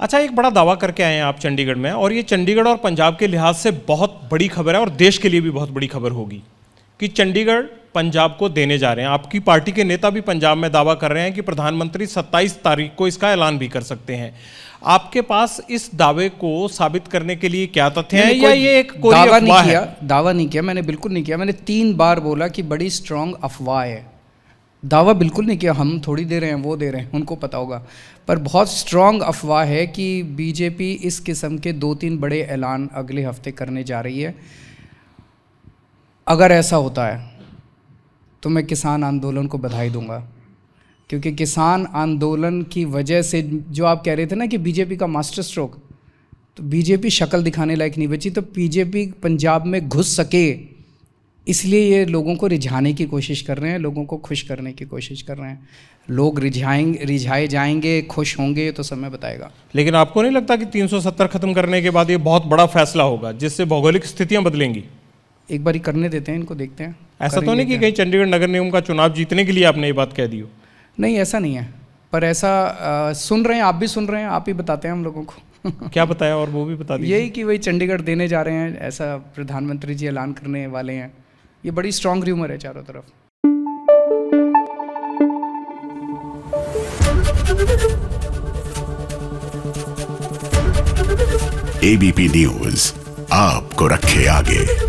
अच्छा एक बड़ा दावा करके आए हैं आप चंडीगढ़ में और ये चंडीगढ़ और पंजाब के लिहाज से बहुत बड़ी खबर है और देश के लिए भी बहुत बड़ी खबर होगी कि चंडीगढ़ पंजाब को देने जा रहे हैं आपकी पार्टी के नेता भी पंजाब में दावा कर रहे हैं कि प्रधानमंत्री 27 तारीख को इसका ऐलान भी कर सकते हैं आपके पास इस दावे को साबित करने के लिए क्या तथ्य है या ये एक कोई दावा नहीं किया दावा नहीं किया मैंने बिल्कुल नहीं किया मैंने तीन बार बोला कि बड़ी स्ट्रांग अफवाह है दावा बिल्कुल नहीं किया हम थोड़ी दे रहे हैं वो दे रहे हैं उनको पता होगा पर बहुत स्ट्रॉन्ग अफवाह है कि बीजेपी इस किस्म के दो तीन बड़े ऐलान अगले हफ्ते करने जा रही है अगर ऐसा होता है तो मैं किसान आंदोलन को बधाई दूंगा क्योंकि किसान आंदोलन की वजह से जो आप कह रहे थे ना कि बीजेपी का मास्टर स्ट्रोक तो बीजेपी शक्ल दिखाने लायक नहीं बची तो बीजेपी पंजाब में घुस सके इसलिए ये लोगों को रिझाने की कोशिश कर रहे हैं लोगों को खुश करने की कोशिश कर रहे हैं लोग रिझाएंगे रिझाए जाएंगे खुश होंगे तो समय बताएगा लेकिन आपको नहीं लगता कि 370 खत्म करने के बाद ये बहुत बड़ा फैसला होगा जिससे भौगोलिक स्थितियां बदलेंगी एक बार करने देते हैं इनको देखते हैं ऐसा तो नहीं कि कहीं चंडीगढ़ नगर निगम का चुनाव जीतने के लिए आपने ये बात कह दी हो नहीं ऐसा नहीं है पर ऐसा आ, सुन रहे हैं आप भी सुन रहे हैं आप ही बताते हैं हम लोगों को क्या बताया और वो भी बता दीजिए यही कि वही चंडीगढ़ देने जा रहे हैं ऐसा प्रधानमंत्री जी ऐलान करने वाले हैं ये बड़ी स्ट्रॉन्ग र्यूमर है चारों तरफ एबीपी न्यूज आपको रखे आगे